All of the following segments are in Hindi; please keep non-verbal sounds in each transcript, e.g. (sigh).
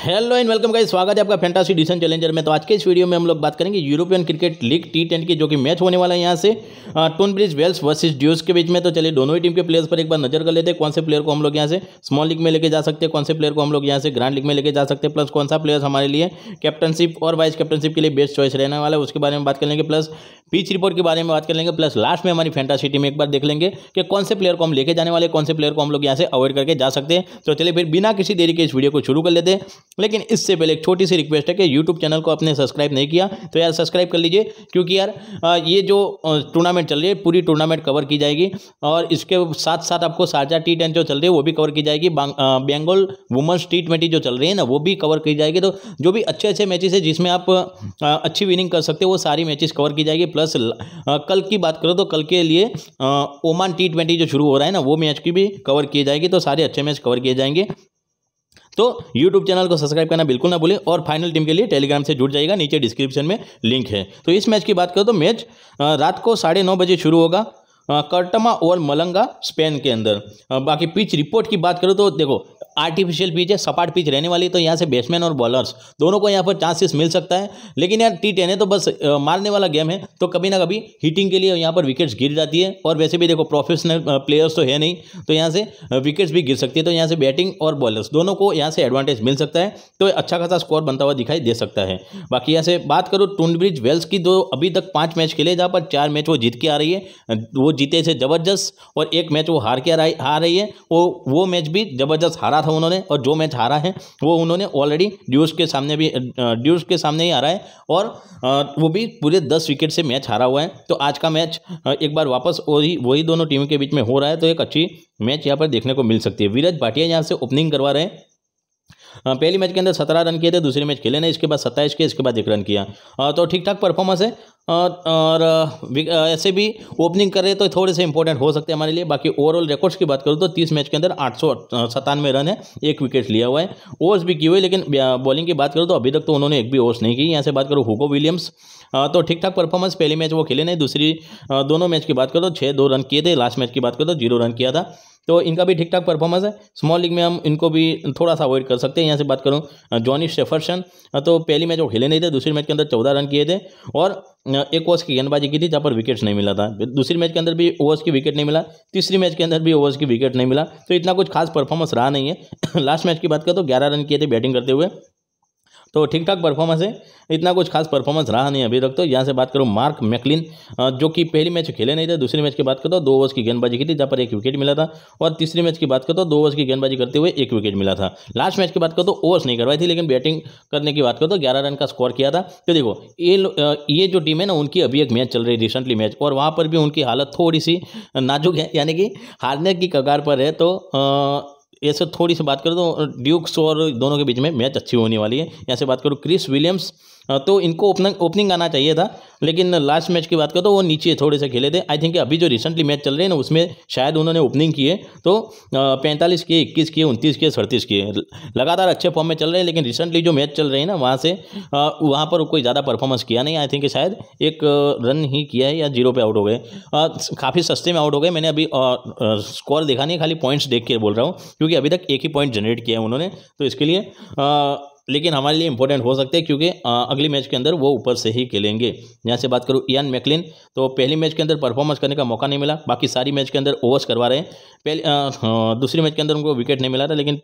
हेलो एंड वेलकम गाइस स्वागत है आपका फैंटासी डिसन चैलेंजर में तो आज के इस वीडियो में हम लोग बात करेंगे European cricket league T twenty की जो कि मैच होने वाला है यहाँ से टून ब्रिज वेल्स वर्सेस ड्यूस के बीच में तो चलिए दोनों ही टीम के प्लेयर्स पर एक बार नजर कर लेते हैं कौन से प्लेयर को हम लोग यहाँ से स्मॉल लीग में लेके जा सकते हैं कौन से प्लेयर को हम लोग यहाँ से ग्रांड लीग में लेके जा सकते हैं प्लस कौन सा प्लेयर हमारे लिए कैप्टनशिप और वाइस कैप्टनशिप के लिए बेस्ट चॉइस रहने वाला है उसके बारे में बात कर लेंगे प्लस पीच रिपोर्ट के बारे में बात कर लेंगे प्लस लास्ट में हमारी फैंटासी टीम एक बार देख लेंगे कि कौन से प्लेयर को हम लेके जाने वाले कौन से प्लेयर को हम लोग यहाँ से अवॉइड करके जा सकते हैं तो चलिए फिर बिना किसी देरी के इस वीडियो को शुरू कर लेते हैं लेकिन इससे पहले एक छोटी सी रिक्वेस्ट है कि यूट्यूब चैनल को आपने सब्सक्राइब नहीं किया तो यार सब्सक्राइब कर लीजिए क्योंकि यार ये जो टूर्नामेंट चल रही है पूरी टूर्नामेंट कवर की जाएगी और इसके साथ साथ आपको साझा टी जो चल रही है वो भी कवर की जाएगी बेंगोल वुमेंस टी ट्वेंटी जो चल रही है ना वो भी कवर की जाएगी तो जो भी अच्छे अच्छे मैचेस है जिसमें आप अच्छी विनिंग कर सकते हो वो सारी मैचेस कवर की जाएगी प्लस कल की बात करो तो कल के लिए ओमान टी ट्वेंटी जो शुरू हो रहा है ना वो मैच की भी कवर की जाएगी तो सारे अच्छे मैच कवर किए जाएंगे तो यूट्यूब चैनल को सब्सक्राइब करना बिल्कुल ना भूलें और फाइनल टीम के लिए टेलीग्राम से जुड़ जाएगा नीचे डिस्क्रिप्शन में लिंक है तो इस मैच की बात करो तो मैच रात को साढ़े नौ बजे शुरू होगा कर्टमा और मलंगा स्पेन के अंदर बाकी पिच रिपोर्ट की बात करो तो देखो आर्टिफिशियल पिच है सपाट पिच रहने वाली तो यहाँ से बैट्समैन और बॉलर्स दोनों को यहाँ पर चांसेस मिल सकता है लेकिन यार टी टेन है तो बस मारने वाला गेम है तो कभी ना कभी हिटिंग के लिए यहाँ पर विकेट्स गिर जाती है और वैसे भी देखो प्रोफेशनल प्लेयर्स तो है नहीं तो यहाँ से विकेट्स भी गिर सकती है तो यहाँ से बैटिंग और बॉलर्स दोनों को यहाँ से एडवांटेज मिल सकता है तो अच्छा खासा स्कोर बनता हुआ दिखाई दे सकता है बाकी यहाँ से बात करूँ टूनब्रिज वेल्स की जो तो अभी तक पाँच मैच खेले जहाँ पर चार मैच वो जीत के आ रही है वो जीते से जबरदस्त और एक मैच वो हार के हार रही है वो वो मैच भी जबरदस्त हारा था उन्होंने और जो मैच हारा है वो उन्होंने ऑलरेडी ड्यूस के सामने भी ड्यूस के सामने ही हारा है और वो भी पूरे दस विकेट से मैच हारा हुआ है तो आज का मैच एक बार वापस वही वही दोनों टीमों के बीच में हो रहा है तो एक अच्छी मैच यहाँ पर देखने को मिल सकती है वीरज भाटिया यहाँ से ओपनिंग करवा रहे हैं पहली मैच के अंदर सत्रह रन किए थे दूसरे मैच खेले नहीं इसके बाद सत्ताईस के इसके बाद एक रन किया तो ठीक ठाक परफॉर्मेंस है और, ऐसे भी ओपनिंग करें तो थोड़े से इंपॉर्टेंट हो सकते हैं हमारे लिए बाकी ओवरऑल रिकॉर्ड्स की बात करूँ तो तीस मैच के अंदर आठ रन है एक विकेट लिया हुआ है ओवर्स भी किए हुए लेकिन बॉलिंग की बात करूँ तो अभी तक तो उन्होंने एक भी ओवर्स नहीं की यहाँ से बात करूँ हुगो विलियम्स हाँ, तो ठीक ठाक परफॉर्मेंस पहली मैच वो खेले नहीं दूसरी दोनों मैच की बात करो छः दो रन किए थे लास्ट मैच की बात करो जीरो रन किया था तो इनका भी ठीक ठाक परफॉर्मेंस है स्मॉल लीग में हम इनको भी थोड़ा सा अवॉइड कर सकते हैं यहाँ से बात करूँ जॉनी शेफरसन तो पहली मैच वो खेले नहीं थे दूसरी मैच के अंदर चौदह रन किए थे और एक ओवर्स की गेंदबाजी की थी जहाँ पर विकेट्स नहीं मिला था दूसरी मैच के अंदर भी ओवर्स की विकेट नहीं मिला तीसरी मैच के अंदर भी ओवर्स की विकेट नहीं मिला तो इतना कुछ खास परफॉर्मेंस रहा नहीं है लास्ट (coughs) मैच की बात करें तो ग्यारह रन किए थे बैटिंग करते हुए तो ठीक ठाक परफॉर्मेंस है इतना कुछ खास परफॉर्मेंस रहा नहीं अभी तक तो यहाँ से बात करूँ मार्क मैकलिन जो कि पहली मैच खेले नहीं थे दूसरी मैच की बात करो तो दो ओवर्स की गेंदबाजी की थी जहाँ पर एक विकेट मिला था और तीसरी मैच की बात करो तो दो ओवर्स की गेंदबाजी करते हुए एक विकेट मिला था लास्ट मैच की बात करो तो ओवर्स नहीं करवाई थी लेकिन बैटिंग करने की बात करो तो ग्यारह रन का स्कोर किया था तो देखो ये ये जो टीम है ना उनकी अभी एक मैच चल रही है रिसेंटली मैच और वहाँ पर भी उनकी हालत थोड़ी सी नाजुक है यानी कि हारने की कगार पर है तो ऐसे थोड़ी सी बात करूँ तो ड्यूक्स और दोनों के बीच में मैच अच्छी होने वाली है यहाँ से बात करूँ क्रिस विलियम्स हाँ, तो इनको ओपनिंग ओपनिंग आना चाहिए था लेकिन लास्ट मैच की बात करें तो वो नीचे थोड़े से खेले थे आई थिंक अभी जो रिसेंटली मैच चल रहे हैं ना उसमें शायद उन्होंने ओपनिंग किए तो पैंतालीस किए इक्कीस किए उनतीस किए सड़तीस किए लगातार अच्छे फॉर्म में चल रहे हैं लेकिन रिसेंटली जो मैच चल रहे हैं ना वहाँ से वहाँ पर कोई ज़्यादा परफॉर्मेंस किया नहीं आई थिंक शायद एक रन ही किया है या जीरो पर आउट हो गए काफ़ी सस्ते में आउट हो गए मैंने अभी स्कोर देखा नहीं खाली पॉइंट्स देख के बोल रहा हूँ क्योंकि अभी तक एक ही पॉइंट जनरेट किया है उन्होंने तो इसके लिए लेकिन हमारे लिए इंपॉर्टेंट हो सकते हैं क्योंकि अगली मैच के अंदर वो ऊपर से ही खेलेंगे यहाँ से बात करूँ इयान मैकलिन तो पहली मैच के अंदर परफॉर्मेंस करने का मौका नहीं मिला बाकी सारी मैच के अंदर ओवर्स करवा रहे हैं पहले दूसरी मैच के अंदर उनको विकेट नहीं मिला था लेकिन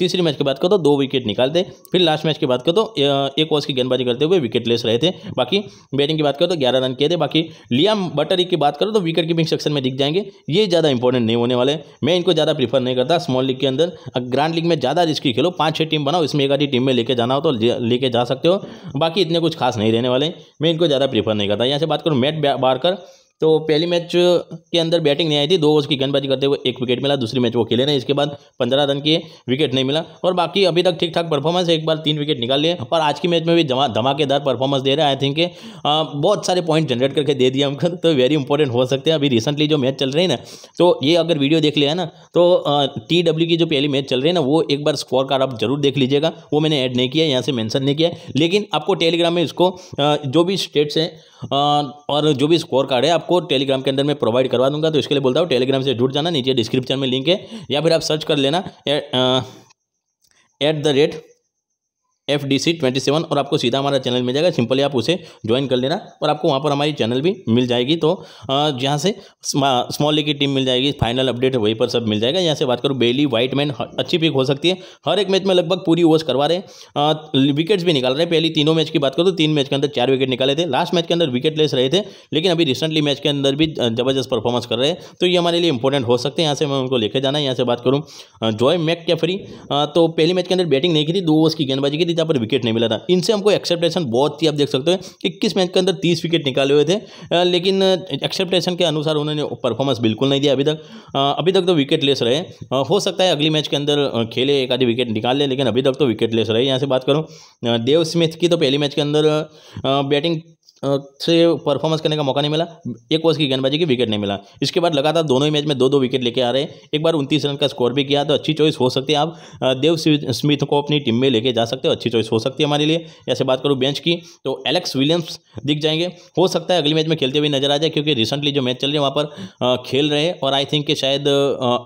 तीसरी मैच की बात करो तो दो विकेट निकालते फिर लास्ट मैच की बात करो तो एक ओवर की गेंदबाजी करते हुए विकेट लेस रहे थे बाकी बैटिंग की बात करो तो ग्यारह रन किए थे बाकी लियाम बटरी की बात करो तो विकेट कीपिंग सेक्शन में दिख जाएंगे ये ज़्यादा इंपॉर्टेंट नहीं होने वाले मैं इनको ज़्यादा प्रीफर नहीं करता स्मॉल लीग के अंदर ग्रांड लीग में ज़्यादा रिस्की खेलो पाँच छः टीम बनाओ इसमें एक आधी टीम में लेके जाना हो तो लेके जा सकते हो बाकी इतने कुछ खास नहीं रहने वाले मैं इनको ज़्यादा प्रीफर नहीं करता यहाँ से बात करूँ मैट बारकर तो पहली मैच के अंदर बैटिंग नहीं आई थी दो ओवर की गेंदबाजी करते हुए एक विकेट मिला दूसरी मैच वो खेले नहीं इसके बाद पंद्रह रन के विकेट नहीं मिला और बाकी अभी तक ठीक ठाक परफॉर्मेंस एक बार तीन विकेट निकाल लिए और आज की मैच में भी धमाकेदार परफॉर्मेंस दे रहे हैं आई थिंक बहुत सारे पॉइंट जनरेट करके दे दिया हमको तो वेरी इंपॉर्टेंट हो सकते हैं अभी रिसेंटली जो मैच चल रही है ना तो ये अगर वीडियो देख लिया है ना तो टी डब्ल्यू की जो पहली मैच चल रही है ना वो एक बार स्कोर कार्ड आप जरूर देख लीजिएगा वो मैंने ऐड नहीं किया यहाँ से मैंसन नहीं किया लेकिन आपको टेलीग्राम में इसको जो भी स्टेट्स हैं और जो भी स्कोर कार्ड है आप आपको टेलीग्राम के अंदर मैं प्रोवाइड करवा दूंगा तो इसके लिए बोलता हूँ टेलीग्राम से जुड़ जाना नीचे डिस्क्रिप्शन में लिंक है या फिर आप सर्च कर लेना at the rate F D C twenty seven और आपको सीधा हमारा चैनल मिल जाएगा सिंपली आप उसे ज्वाइन कर लेना और आपको वहाँ पर हमारी चैनल भी मिल जाएगी तो जहाँ से स्मॉल लीग की टीम मिल जाएगी फाइनल अपडेट वहीं पर सब मिल जाएगा यहाँ से बात करूँ बेली व्हाइट मैन अच्छी पिक हो सकती है हर एक मैच में लगभग पूरी ओवर्स करवा रहे विकेट्स भी निकाल रहे हैं पहली तीनों मैच की बात करूँ तो तीन मैच के अंदर चार विकेट निकाले थे लास्ट मैच के अंदर विकेट लेस रहे थे लेकिन अभी रिसेंटली मैच के अंदर भी जबरदस्त परफॉर्मेंस कर रहे हैं तो ये हमारे लिए इंपॉर्टेंट हो सकते हैं यहाँ से मैं उनको लेकर जाना है यहाँ से बात करूँ जॉय मैक कैफरी तो पहली मैच के अंदर बैटिंग नहीं की थी दो ओवर्स की गेंदबाजी की थी जहाँ पर विकेट नहीं मिला था इनसे हमको एक्सेप्टेशन बहुत थी आप देख सकते हो इक्कीस मैच के अंदर तीस विकेट निकाले हुए थे लेकिन एक्सेप्टेशन के अनुसार उन्होंने परफॉर्मेंस बिल्कुल नहीं दिया अभी तक अभी तक तो विकेट लेस रहे हो सकता है अगली मैच के अंदर खेले एक आधी विकेट निकाल ले लेकिन अभी तक तो विकेट लेस रहे यहाँ से बात करूँ देव स्मिथ की तो पहली मैच के अंदर बैटिंग से परफॉर्मेंस करने का मौका नहीं मिला एक वर्ष की गेंदबाजी की विकेट नहीं मिला इसके बाद लगातार दोनों ही मैच में दो दो विकेट लेके आ रहे हैं एक बार उनतीस रन का स्कोर भी किया तो अच्छी चॉइस हो सकती है आप देव स्मिथ को अपनी टीम में लेके जा सकते हो अच्छी चॉइस हो सकती है हमारे लिए ऐसे बात करूँ बेंच की तो एलेक्स विलियम्स दिख जाएंगे हो सकता है अगले मैच में खेलते हुए नजर आ जाए क्योंकि रिसेंटली जो मैच चल रहे हैं वहाँ पर खेल रहे हैं और आई थिंक कि शायद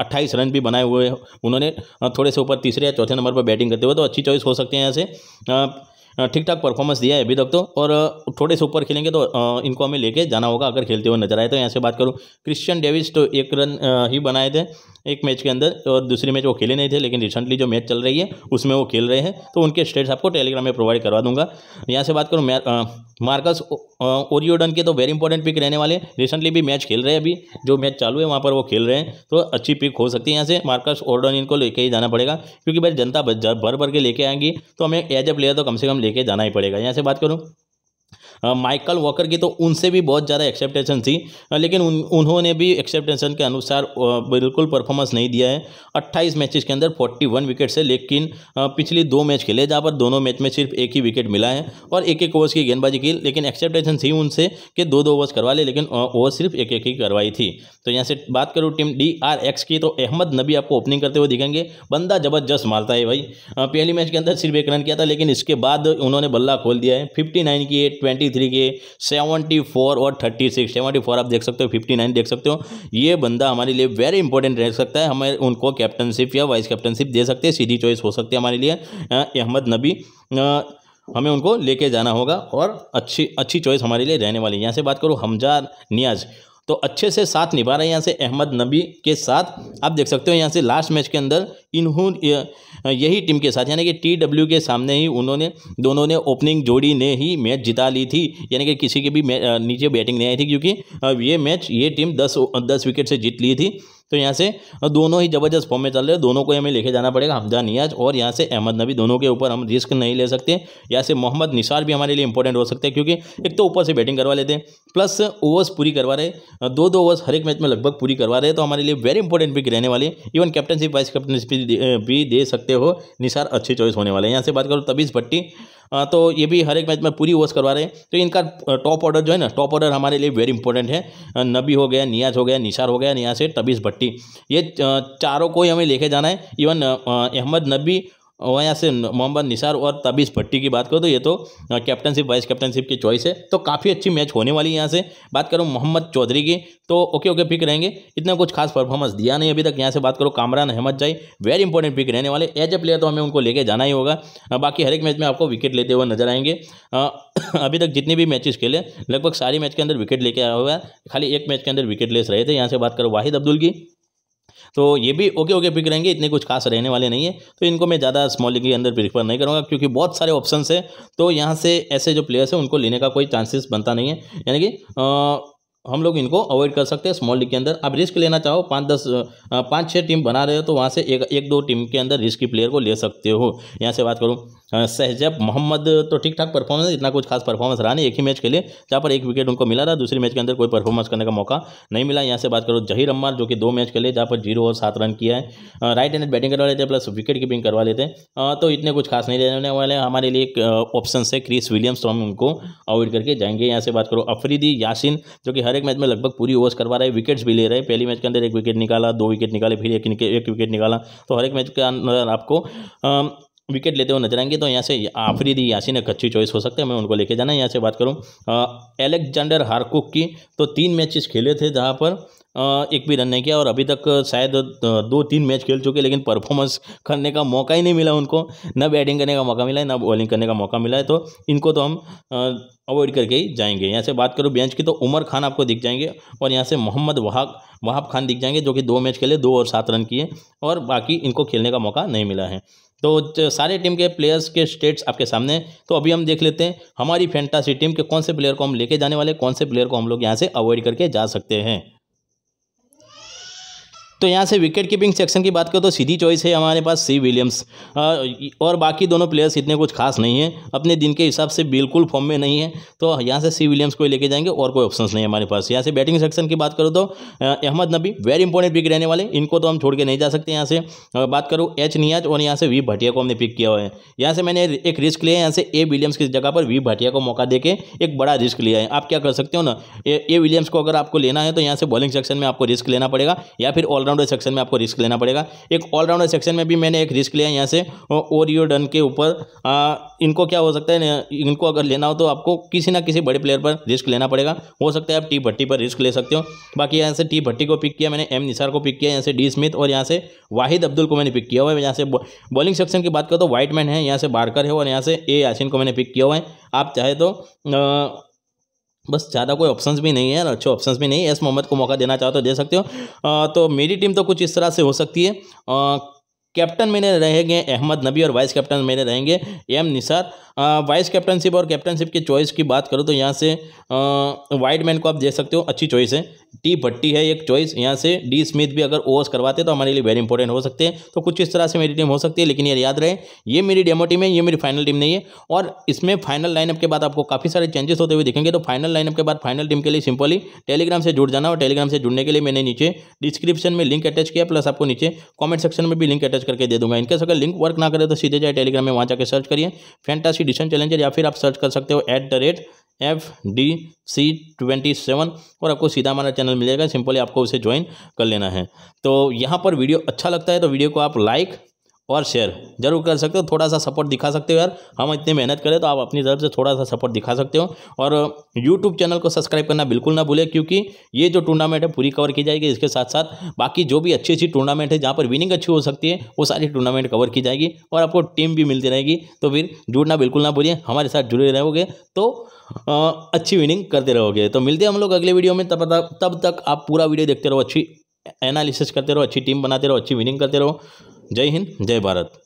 अट्ठाईस रन भी बनाए हुए उन्होंने थोड़े से ऊपर तीसरे या चौथे नंबर पर बैटिंग करते हुए तो अच्छी चॉइस हो सकते हैं यहाँ से ठीक ठाक परफॉर्मेंस दिया है अभी तक तो और थोड़े से ऊपर खेलेंगे तो इनको हमें लेके जाना होगा अगर खेलते हुए नजर आए तो यहाँ से बात करूँ क्रिश्चियन डेविस तो एक रन ही बनाए थे एक मैच के अंदर और दूसरी मैच वो खेले नहीं थे लेकिन रिसेंटली जो मैच चल रही है उसमें वो खेल रहे हैं तो उनके स्टेट्स आपको टेलीग्राम में प्रोवाइड करवा दूंगा यहाँ से बात करूँ मार्कस ओरियोडन के तो वेरी इंपॉर्टेंट पिक रहने वाले रिसेंटली भी मैच खेल रहे हैं अभी जो मैच चालू है वहाँ पर वो खेल रहे हैं तो अच्छी पिक हो सकती है यहाँ से मार्कस ओरडन इनको लेके ही जाना पड़ेगा क्योंकि भाई जनता भर भर के लेके आएंगी तो हमें एज ए प्लेयर तो कम से कम लेके जाना ही पड़ेगा यहाँ से बात करूँ माइकल वॉकर की तो उनसे भी बहुत ज़्यादा एक्सेप्टेशन थी लेकिन उन उन्होंने भी एक्सेप्टेशन के अनुसार बिल्कुल परफॉर्मेंस नहीं दिया है 28 मैचेस के अंदर 41 विकेट से लेकिन पिछली दो मैच खेले जहाँ पर दोनों मैच में सिर्फ एक ही विकेट मिला है और एक एक ओवर्स की गेंदबाजी की लेकिन एक्सेप्टेशन थी उनसे कि दो दो ओवर्स करवा ले लेकिन ओवर सिर्फ एक एक ही करवाई थी तो यहाँ से बात करूँ टीम डी आर एक्स की तो अहमद नबी आपको ओपनिंग करते हुए दिखेंगे बंदा जबरदस्त मारता है भाई पहली मैच के अंदर सिर्फ एक रन किया था लेकिन इसके बाद उन्होंने बल्ला खोल दिया है फिफ्टी की एट ट्वेंटी थ्री के सेवेंटी फोर और थर्टी सिक्स सेवेंटी फोर आप देख सकते हो फिफ्टी नाइन देख सकते हो ये बंदा हमारे लिए वेरी इंपॉर्टेंट रह सकता है हमें उनको कैप्टनशिप या वाइस कैप्टनशिप दे सकते हैं सीधी चॉइस हो सकती है हमारे लिए अहमद नबी हमें उनको लेके जाना होगा और अच्छी अच्छी चॉइस हमारे लिए रहने वाली है यहाँ से बात करूँ हमजा नियाज तो अच्छे से साथ निभा रहे हैं यहाँ से अहमद नबी के साथ आप देख सकते हो यहाँ से लास्ट मैच के अंदर इन्हों यही टीम के साथ यानी कि टी डब्ल्यू के सामने ही उन्होंने दोनों ने ओपनिंग जोड़ी ने ही मैच जिता ली थी यानी कि किसी के भी नीचे बैटिंग नहीं आई थी क्योंकि ये मैच ये टीम दस दस विकेट से जीत ली थी तो यहाँ से दोनों ही ज़बरदस्त फॉर्म में चल रहे हैं दोनों को हमें लेके जाना पड़ेगा हमजा नियाज और यहाँ से अहमद नबी दोनों के ऊपर हम रिस्क नहीं ले सकते यहाँ से मोहम्मद निसार भी हमारे लिए इंपॉर्टेंट हो सकते हैं क्योंकि एक तो ऊपर से बैटिंग करवा लेते हैं प्लस ओवर्स पूरी करवा रहे दो दो ओवर्स हर एक मैच में लगभग पूरी करवा रहे तो हमारे लिए वेरी इंपॉर्टेंट पिक रहने वाले इवन कैप्टनशिप वाइस कैप्टनशिप भी दे सकते हो निसार अच्छी चॉइस होने वाले हैं यहाँ से बात करो तबीज़ भट्टी हाँ, तो ये भी हर एक मैच में पूरी ओवर्स करवा रहे हैं तो इनका टॉप ऑर्डर जो है ना टॉप ऑर्डर हमारे लिए वेरी इंपॉर्टेंट है नबी हो गया नियाज हो गया निशार हो गया नियाज से तबीस भट्टी ये चारों को ही हमें लेके जाना है इवन अहमद नबी वहाँ से मोहम्मद निसार और तबीस भट्टी की बात करो तो ये तो कैप्टनशिप वाइस कैप्टनशिप की चॉइस है तो काफ़ी अच्छी मैच होने वाली है यहाँ से बात करूँ मोहम्मद चौधरी की तो ओके ओके पिक रहेंगे इतना कुछ खास परफॉर्मेंस दिया नहीं अभी तक यहाँ से बात करो कामरान अहमद जाई वेरी इंपॉर्टेंट पिक रहने वाले एज ए प्लेयर तो हमें उनको लेके जाना ही होगा बाकी हर एक मैच में आपको विकेट लेते हुए नजर आएंगे (coughs) अभी तक जितने भी मैचेस खेले लगभग सारी मैच के अंदर विकेट लेके आया हुआ है खाली एक मैच के अंदर विकेट लेस रहे थे यहाँ से बात करो वाहिद अब्दुल की तो ये भी ओके ओके पिक रहेंगे इतने कुछ खास रहने वाले नहीं है तो इनको मैं ज़्यादा स्मॉल के अंदर प्रीफर नहीं करूँगा क्योंकि बहुत सारे ऑप्शन है तो यहाँ से ऐसे जो प्लेयर्स हैं उनको लेने का कोई चांसेस बनता नहीं है यानी कि हम लोग इनको अवॉइड कर सकते हैं स्मॉल लीग के अंदर अब रिस्क लेना चाहो पाँच दस पाँच छः टीम बना रहे हो तो वहाँ से एक एक दो टीम के अंदर रिस्की प्लेयर को ले सकते हो यहाँ से बात करूँ सहजब मोहम्मद तो ठीक ठाक परफॉर्मेंस इतना कुछ खास परफॉर्मेंस रहा नहीं एक ही मैच के लिए जहाँ पर एक विकेट उनको मिला रहा दूसरे मैच के अंदर कोई परफॉर्मेंस करने का मौका नहीं मिला यहाँ से बात करो जहीर अम्मार जो कि दो मैच के लिए जहाँ पर जीरो और सात रन किया है राइट हैंड बैटिंग करवा लेते हैं प्लस विकेट कीपिंग करवा लेते हैं तो इतने कुछ खास नहीं रहने वाले हमारे लिए एक ऑप्शन है क्रिस विलियम्स तो हम उनको अवॉइड करके जाएंगे यहाँ से बात करो अफरीदी यासिन जो कि हर हर एक मैच में लगभग पूरी ओवर्स करवा रहे हैं विकेट्स भी ले रहे हैं पहली मैच के अंदर एक विकेट निकाला दो विकेट निकाले फिर एक एक विकेट निकाला तो हर एक मैच के अंदर आपको विकेट लेते हुए नजर आएंगे तो यहाँ से आफरीदी यासिन एक अच्छी चॉइस हो सकते हैं मैं उनको लेके जाना है यहाँ से बात करूँ एलेक्जेंडर हारकुक की तो तीन मैचेस खेले थे जहाँ पर एक भी रन नहीं किया और अभी तक शायद दो तीन मैच खेल चुके लेकिन परफॉर्मेंस करने का मौका ही नहीं मिला उनको ना बैटिंग करने का मौका मिला है ना बॉलिंग करने का मौका मिला है तो इनको तो हम अवॉइड करके ही जाएंगे यहाँ से बात करूँ बेंच की तो उमर खान आपको दिख जाएंगे और यहाँ से मोहम्मद वहाब वहाब खान दिख जाएंगे जो कि दो मैच खेले दो और सात रन किए और बाकी इनको खेलने का मौका नहीं मिला है तो सारे टीम के प्लेयर्स के स्टेट्स आपके सामने तो अभी हम देख लेते हैं हमारी फैंटासी टीम के कौन से प्लेयर को हम लेके जाने वाले कौन से प्लेयर को हम लोग यहाँ से अवॉइड करके जा सकते हैं तो यहाँ से विकेट कीपिंग सेक्शन की बात करें तो सीधी चॉइस है हमारे पास सी विलियम्स और बाकी दोनों प्लेयर्स इतने कुछ खास नहीं है अपने दिन के हिसाब से बिल्कुल फॉर्म में नहीं है तो यहाँ से सी विलियम्स को लेके जाएंगे और कोई ऑप्शन नहीं है हमारे पास यहाँ से बैटिंग सेक्शन की बात करूँ तो अहमद नबी वेरी इंपॉर्टेंट पिक रहने वाले इनको तो हम छोड़ के नहीं जा सकते यहाँ से बात करूँ एच नियाज और यहाँ से वी भाटिया को हमने पिक किया हुआ है यहाँ से मैंने एक रिस्क लिया है यहाँ से ए विलियम्स की जगह पर वी भाटिया को मौका देके एक बड़ा रिस्क लिया है आप क्या कर सकते हो ना ए विलियम्स को अगर आपको लेना है तो यहाँ से बॉलिंग सेक्शन में आपको रिस्क लेना पड़ेगा या फिर ऑलराउंड ऑलराउंडर सेक्शन में आपको रिस्क लेना पड़ेगा एक ऑलराउंडर सेक्शन में भी मैंने एक रिस्क लिया यहाँ से ओरियो डन के ऊपर इनको क्या हो सकता है इनको अगर लेना हो तो आपको किसी ना किसी बड़े प्लेयर पर रिस्क लेना पड़ेगा हो सकता है आप टी भट्टी पर रिस्क ले सकते हो बाकी यहाँ से टी भट्टी को पिक किया मैंने एम निसार को पिक किया यहाँ से डी स्मिथ और यहाँ से वाहिद अब्दुल को मैंने पिक किया हुआ है यहाँ से बॉलिंग सेक्शन की बात करो तो व्हाइट मैन है यहाँ से बारकर है और यहाँ से ए यासिन को मैंने पिक किया हुआ है आप चाहे तो बस ज़्यादा कोई ऑप्शंस भी नहीं है अच्छे ऑप्शंस भी नहीं है एस मोहम्मद को मौका देना चाहो तो दे सकते हो आ, तो मेरी टीम तो कुछ इस तरह से हो सकती है आ, कैप्टन मेरे रहेंगे अहमद नबी और वाइस कैप्टन मेरे रहेंगे एम निसार वाइस कैप्टनशिप और कैप्टनशिप की चॉइस की बात करूँ तो यहाँ से वाइड मैन को आप दे सकते हो अच्छी चॉइस है टी भट्टी है एक चॉइस यहाँ से डी स्मिथ भी अगर ओवर्स करवाते तो हमारे लिए वेरी इंपॉर्टेंट हो सकते हैं तो कुछ इस तरह से मेरी टीम हो सकती है लेकिन यार याद रहे ये मेरी डेमो टीम है ये मेरी फाइनल टीम नहीं है और इसमें फाइनल लाइनअप के बाद आपको काफ़ी सारे चेंजेस होते हुए दिखेंगे तो फाइनल लाइनअप के बाद फाइनल टीम के लिए सिंपली टेलीग्राम से जुड़ जाना और टेलीग्राम से जुड़ने के लिए मैंने नीचे डिस्क्रिप्शन में लिंक अटैच किया प्लस आपको नीचे कॉमेंट सेक्शन में भी लिंक अटैच करके दे दूंगा इनकेस अगर लिंक वर्क ना करे तो सीधे जाए टेलीग्राम में वहाँ जाकर सर्च करिए फैंटासी डिशन चैलेंजर या फिर आप सर्च कर सकते हो at the rate F D C twenty seven और आपको सीधा हमारा चैनल मिलेगा सिंपली आपको उसे ज्वाइन कर लेना है तो यहाँ पर वीडियो अच्छा लगता है तो वीडियो को आप लाइक और शेयर जरूर कर सकते हो थोड़ा सा सपोर्ट दिखा सकते हो यार हम इतनी मेहनत करें तो आप अपनी तरफ से थोड़ा सा सपोर्ट दिखा सकते हो और यूट्यूब uh, चैनल को सब्सक्राइब करना बिल्कुल ना भूलें क्योंकि ये जो टूर्नामेंट है पूरी कवर की जाएगी इसके साथ साथ बाकी जो भी अच्छी अच्छी टूर्नामेंट है जहाँ पर विनिंग अच्छी हो सकती है वो सारी टूर्नामेंट कवर की जाएगी और आपको टीम भी मिलती रहेगी तो फिर जुड़ना बिल्कुल ना भूलिए हमारे साथ जुड़े रहोगे तो uh, अच्छी विनिंग करते रहोगे तो मिलते हैं हम लोग अगले वीडियो में तब तक तब तक आप पूरा वीडियो देखते रहो अच्छी एनालिसिस करते रहो अच्छी टीम बनाते रहो अच्छी विनिंग करते रहो जय हिंद जय भारत